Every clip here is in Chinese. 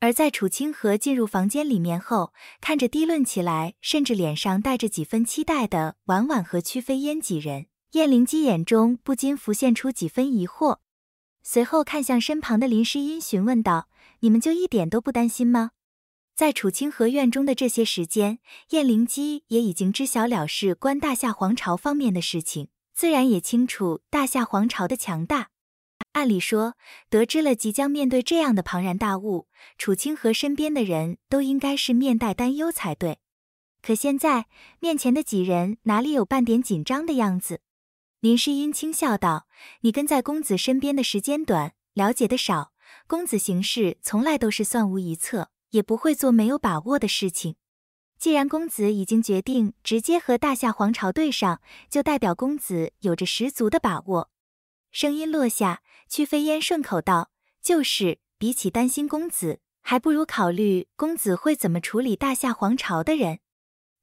而在楚清河进入房间里面后，看着低论起来，甚至脸上带着几分期待的婉婉和曲飞烟几人，燕灵姬眼中不禁浮现出几分疑惑，随后看向身旁的林诗音，询问道：“你们就一点都不担心吗？”在楚清河院中的这些时间，燕灵姬也已经知晓了事关大夏皇朝方面的事情，自然也清楚大夏皇朝的强大。按理说，得知了即将面对这样的庞然大物，楚清河身边的人都应该是面带担忧才对。可现在，面前的几人哪里有半点紧张的样子？林诗音轻笑道：“你跟在公子身边的时间短，了解的少。公子行事从来都是算无一策，也不会做没有把握的事情。既然公子已经决定直接和大夏皇朝对上，就代表公子有着十足的把握。”声音落下，曲飞燕顺口道：“就是，比起担心公子，还不如考虑公子会怎么处理大夏皇朝的人。”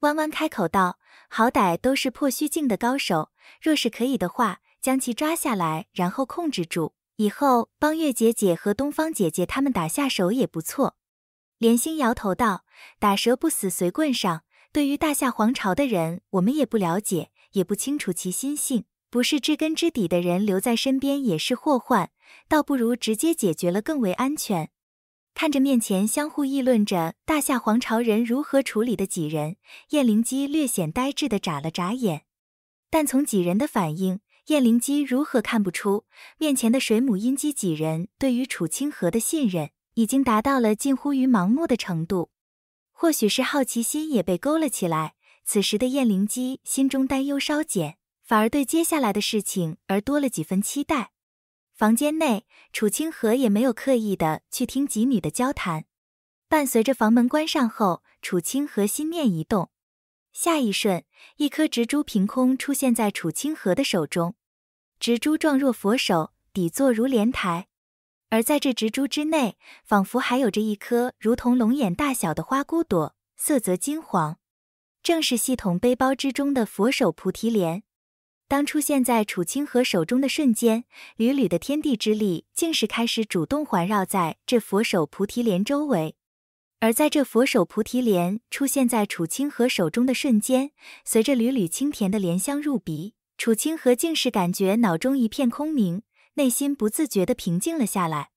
弯弯开口道：“好歹都是破虚境的高手，若是可以的话，将其抓下来，然后控制住，以后帮月姐姐和东方姐姐他们打下手也不错。”莲心摇头道：“打蛇不死随棍上，对于大夏皇朝的人，我们也不了解，也不清楚其心性。”不是知根知底的人留在身边也是祸患，倒不如直接解决了更为安全。看着面前相互议论着大夏皇朝人如何处理的几人，燕灵姬略显呆滞的眨了眨眼。但从几人的反应，燕灵姬如何看不出面前的水母阴姬几人对于楚清河的信任已经达到了近乎于盲目的程度？或许是好奇心也被勾了起来，此时的燕灵姬心中担忧稍减。反而对接下来的事情而多了几分期待。房间内，楚清河也没有刻意的去听几女的交谈。伴随着房门关上后，楚清河心念一动，下一瞬，一颗植株凭空出现在楚清河的手中。植株状若佛手，底座如莲台，而在这植株之内，仿佛还有着一颗如同龙眼大小的花骨朵，色泽金黄，正是系统背包之中的佛手菩提莲。当出现在楚清河手中的瞬间，缕缕的天地之力竟是开始主动环绕在这佛手菩提莲周围。而在这佛手菩提莲出现在楚清河手中的瞬间，随着缕缕清甜的莲香入鼻，楚清河竟是感觉脑中一片空明，内心不自觉的平静了下来。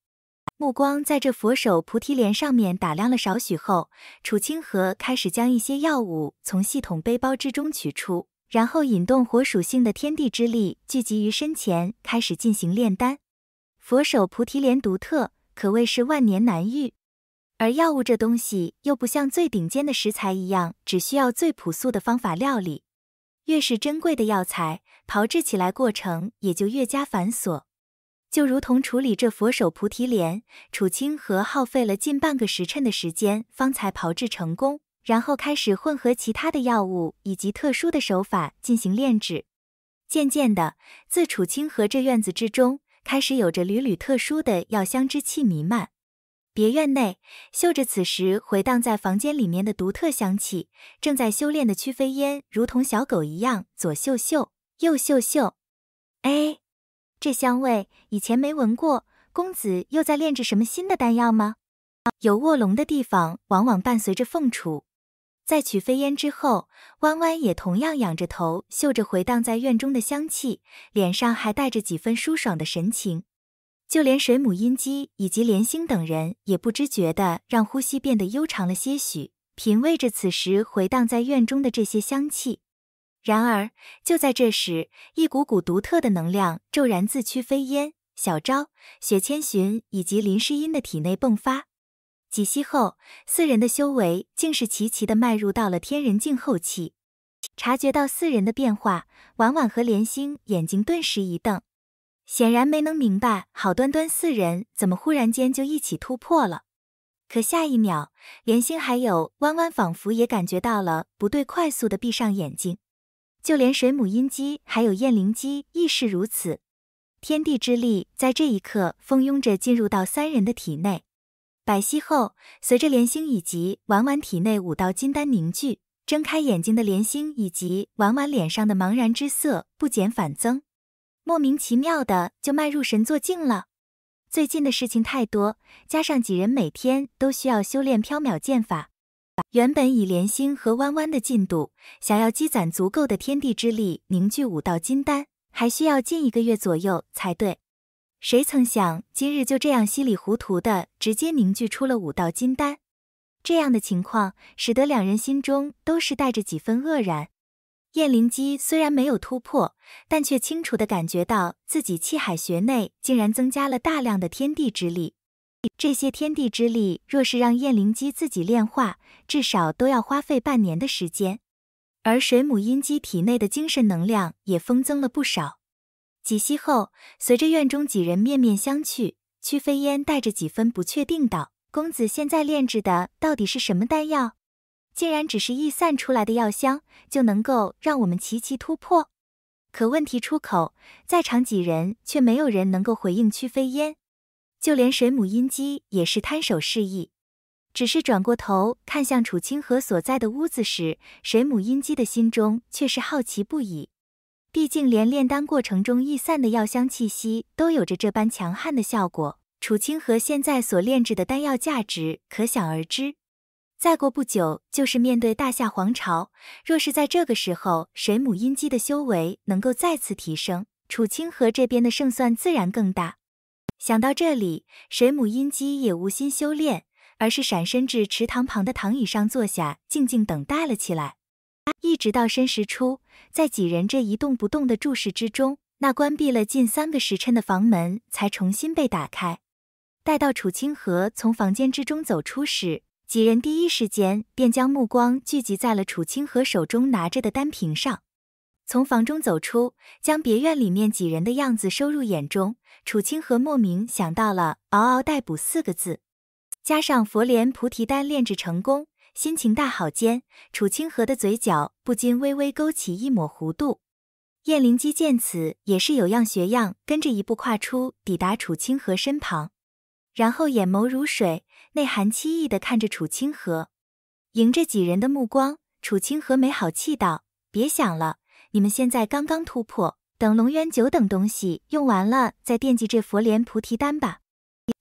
目光在这佛手菩提莲上面打量了少许后，楚清河开始将一些药物从系统背包之中取出。然后引动火属性的天地之力聚集于身前，开始进行炼丹。佛手菩提莲独特，可谓是万年难遇。而药物这东西又不像最顶尖的食材一样，只需要最朴素的方法料理。越是珍贵的药材，炮制起来过程也就越加繁琐。就如同处理这佛手菩提莲，楚清河耗费了近半个时辰的时间，方才炮制成功。然后开始混合其他的药物以及特殊的手法进行炼制，渐渐的，自楚清和这院子之中开始有着缕缕特殊的药香之气弥漫。别院内，嗅着此时回荡在房间里面的独特香气，正在修炼的曲飞烟如同小狗一样左嗅嗅，右嗅嗅。哎，这香味以前没闻过，公子又在炼制什么新的丹药吗？有卧龙的地方，往往伴随着凤雏。在取飞烟之后，弯弯也同样仰着头嗅着回荡在院中的香气，脸上还带着几分舒爽的神情。就连水母音姬以及莲心等人也不知觉的让呼吸变得悠长了些许，品味着此时回荡在院中的这些香气。然而，就在这时，一股股独特的能量骤然自驱飞烟、小昭、雪千寻以及林诗音的体内迸发。几息后，四人的修为竟是齐齐的迈入到了天人境后期。察觉到四人的变化，婉婉和莲心眼睛顿时一瞪，显然没能明白好端端四人怎么忽然间就一起突破了。可下一秒，莲心还有弯弯仿佛也感觉到了不对，快速的闭上眼睛。就连水母音姬还有燕灵姬亦是如此。天地之力在这一刻蜂拥着进入到三人的体内。百息后，随着莲心以及婉婉体内五道金丹凝聚，睁开眼睛的莲心以及婉婉脸上的茫然之色不减反增，莫名其妙的就迈入神作境了。最近的事情太多，加上几人每天都需要修炼缥缈剑法，原本以莲心和弯弯的进度，想要积攒足够的天地之力凝聚五道金丹，还需要近一个月左右才对。谁曾想，今日就这样稀里糊涂的直接凝聚出了五道金丹。这样的情况，使得两人心中都是带着几分愕然。燕灵姬虽然没有突破，但却清楚的感觉到自己气海穴内竟然增加了大量的天地之力。这些天地之力，若是让燕灵姬自己炼化，至少都要花费半年的时间。而水母阴姬体内的精神能量也丰增了不少。几息后，随着院中几人面面相觑，屈飞烟带着几分不确定道：“公子现在炼制的到底是什么丹药？竟然只是逸散出来的药香就能够让我们齐齐突破？”可问题出口，在场几人却没有人能够回应屈飞烟，就连水母音姬也是摊手示意，只是转过头看向楚清河所在的屋子时，水母音姬的心中却是好奇不已。毕竟，连炼丹过程中逸散的药香气息都有着这般强悍的效果，楚清河现在所炼制的丹药价值可想而知。再过不久，就是面对大夏皇朝，若是在这个时候水母阴姬的修为能够再次提升，楚清河这边的胜算自然更大。想到这里，水母阴姬也无心修炼，而是闪身至池塘旁的躺椅上坐下，静静等待了起来。一直到申时初，在几人这一动不动的注视之中，那关闭了近三个时辰的房门才重新被打开。待到楚清河从房间之中走出时，几人第一时间便将目光聚集在了楚清河手中拿着的丹瓶上。从房中走出，将别院里面几人的样子收入眼中，楚清河莫名想到了“嗷嗷待哺”四个字，加上佛莲菩提丹炼制成功。心情大好间，楚清河的嘴角不禁微微勾起一抹弧度。燕灵姬见此，也是有样学样，跟着一步跨出，抵达楚清河身旁，然后眼眸如水，内含期意的看着楚清河。迎着几人的目光，楚清河没好气道：“别想了，你们现在刚刚突破，等龙渊酒等东西用完了，再惦记这佛莲菩提丹吧。”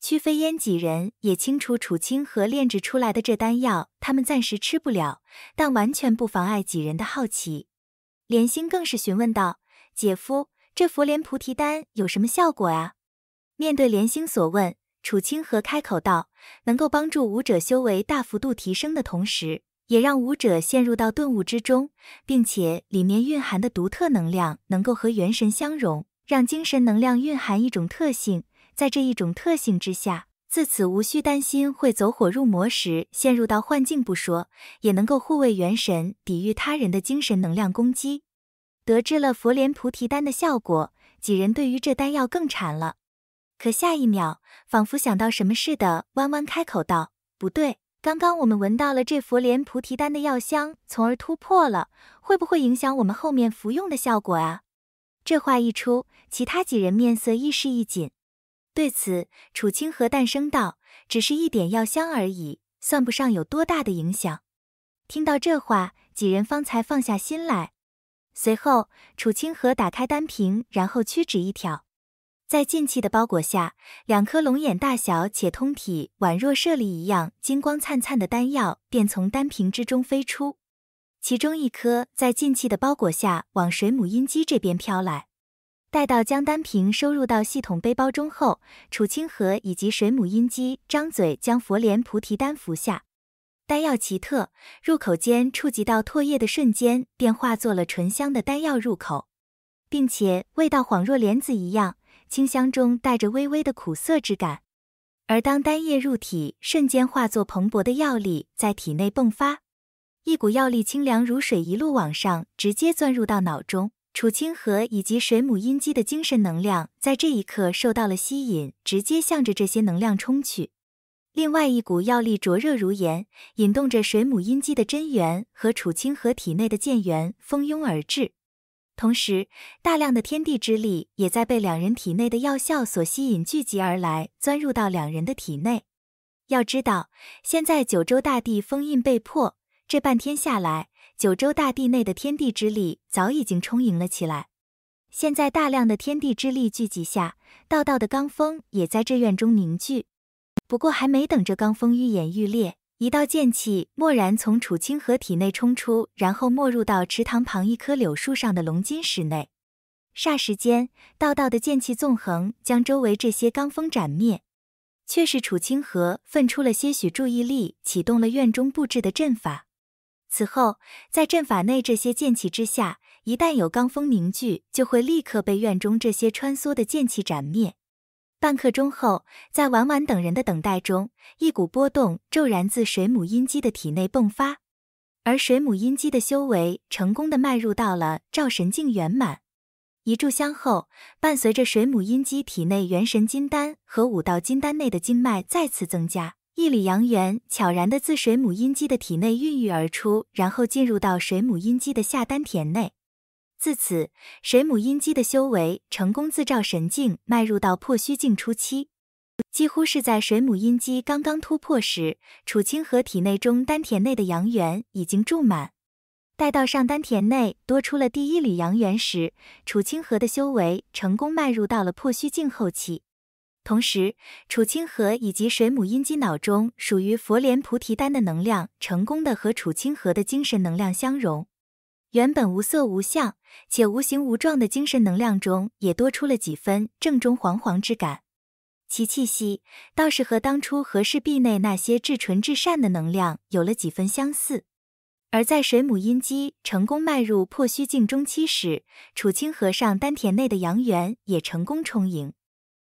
曲飞燕几人也清楚，楚清河炼制出来的这丹药，他们暂时吃不了，但完全不妨碍几人的好奇。莲心更是询问道：“姐夫，这佛莲菩提丹有什么效果啊？”面对莲心所问，楚清河开口道：“能够帮助武者修为大幅度提升的同时，也让武者陷入到顿悟之中，并且里面蕴含的独特能量能够和元神相融，让精神能量蕴含一种特性。”在这一种特性之下，自此无需担心会走火入魔时陷入到幻境不说，也能够护卫元神，抵御他人的精神能量攻击。得知了佛莲菩提丹的效果，几人对于这丹药更馋了。可下一秒，仿佛想到什么似的，弯弯开口道：“不对，刚刚我们闻到了这佛莲菩提丹的药香，从而突破了，会不会影响我们后面服用的效果啊？”这话一出，其他几人面色亦是一紧。对此，楚清河淡声道：“只是一点药香而已，算不上有多大的影响。”听到这话，几人方才放下心来。随后，楚清河打开丹瓶，然后屈指一挑，在劲气的包裹下，两颗龙眼大小且通体宛若舍利一样金光灿灿的丹药便从丹瓶之中飞出，其中一颗在劲气的包裹下往水母阴姬这边飘来。待到将丹瓶收入到系统背包中后，楚清河以及水母音机张嘴将佛莲菩提丹服下。丹药奇特，入口间触及到唾液的瞬间便化作了醇香的丹药入口，并且味道恍若莲子一样，清香中带着微微的苦涩之感。而当丹液入体，瞬间化作蓬勃的药力在体内迸发，一股药力清凉如水，一路往上，直接钻入到脑中。楚清河以及水母阴姬的精神能量在这一刻受到了吸引，直接向着这些能量冲去。另外一股药力灼热如炎，引动着水母阴姬的真元和楚清河体内的剑元蜂拥而至。同时，大量的天地之力也在被两人体内的药效所吸引，聚集而来，钻入到两人的体内。要知道，现在九州大地封印被破，这半天下来。九州大地内的天地之力早已经充盈了起来，现在大量的天地之力聚集下，道道的罡风也在这院中凝聚。不过还没等这罡风愈演愈烈，一道剑气蓦然从楚清河体内冲出，然后没入到池塘旁一棵柳树上的龙筋石内。霎时间，道道的剑气纵横，将周围这些罡风斩灭。却是楚清河分出了些许注意力，启动了院中布置的阵法。此后，在阵法内这些剑气之下，一旦有罡风凝聚，就会立刻被院中这些穿梭的剑气斩灭。半刻钟后，在婉婉等人的等待中，一股波动骤然自水母阴姬的体内迸发，而水母阴姬的修为成功的迈入到了照神境圆满。一炷香后，伴随着水母阴姬体内元神金丹和五道金丹内的经脉再次增加。一缕阳元悄然地自水母阴姬的体内孕育而出，然后进入到水母阴姬的下丹田内。自此，水母阴姬的修为成功自照神境迈入到破虚境初期。几乎是在水母阴姬刚刚突破时，楚清河体内中丹田内的阳元已经注满。待到上丹田内多出了第一缕阳元时，楚清河的修为成功迈入到了破虚境后期。同时，楚清河以及水母阴姬脑中属于佛莲菩提丹的能量，成功的和楚清河的精神能量相融。原本无色无相且无形无状的精神能量中，也多出了几分正中煌煌之感。其气息倒是和当初和氏璧内那些至纯至善的能量有了几分相似。而在水母阴姬成功迈入破虚境中期时，楚清河上丹田内的阳元也成功充盈。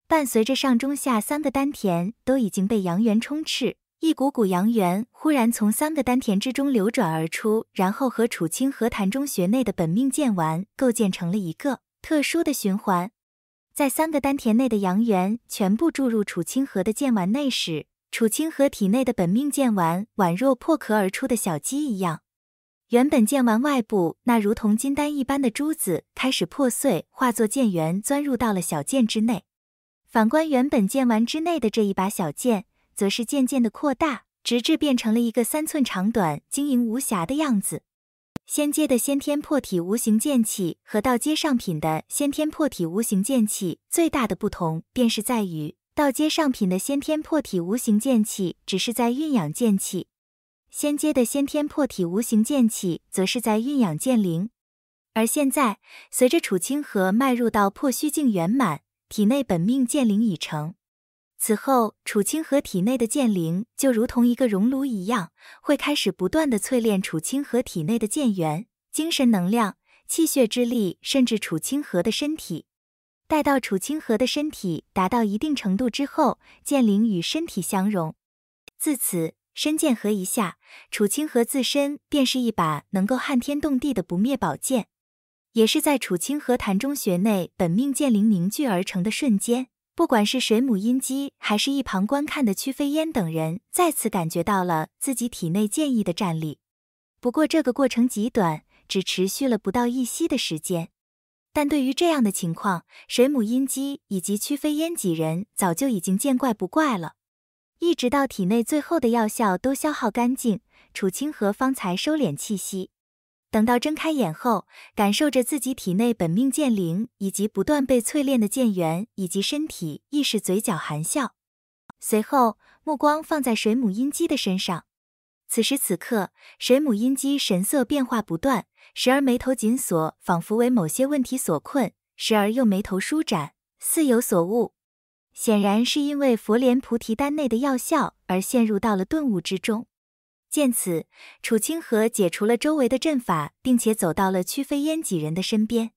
伴随着上中下三个丹田都已经被阳元充斥，一股股阳元忽然从三个丹田之中流转而出，然后和楚清河潭中穴内的本命剑丸构建成了一个特殊的循环。在三个丹田内的阳元全部注入楚清河的剑丸内时，楚清河体内的本命剑丸宛若破壳而出的小鸡一样，原本剑丸外部那如同金丹一般的珠子开始破碎，化作剑源钻入到了小剑之内。反观原本剑丸之内的这一把小剑，则是渐渐的扩大，直至变成了一个三寸长短、晶莹无瑕的样子。仙阶的先天破体无形剑气和道阶上品的先天破体无形剑气最大的不同，便是在于道阶上品的先天破体无形剑气只是在蕴养剑气，仙阶的先天破体无形剑气则是在蕴养剑灵。而现在，随着楚清河迈入到破虚境圆满。体内本命剑灵已成，此后楚清河体内的剑灵就如同一个熔炉一样，会开始不断的淬炼楚清河体内的剑元、精神能量、气血之力，甚至楚清河的身体。待到楚清河的身体达到一定程度之后，剑灵与身体相融，自此身剑合一下，楚清河自身便是一把能够撼天动地的不灭宝剑。也是在楚清河潭中学内本命剑灵凝聚而成的瞬间，不管是水母阴姬还是一旁观看的屈飞烟等人，再次感觉到了自己体内剑意的战力。不过这个过程极短，只持续了不到一息的时间。但对于这样的情况，水母阴姬以及屈飞烟几人早就已经见怪不怪了。一直到体内最后的药效都消耗干净，楚清河方才收敛气息。等到睁开眼后，感受着自己体内本命剑灵以及不断被淬炼的剑元以及身体意识，嘴角含笑，随后目光放在水母音姬的身上。此时此刻，水母音姬神色变化不断，时而眉头紧锁，仿佛为某些问题所困；时而又眉头舒展，似有所悟。显然，是因为佛莲菩提丹内的药效而陷入到了顿悟之中。见此，楚清河解除了周围的阵法，并且走到了曲飞烟几人的身边。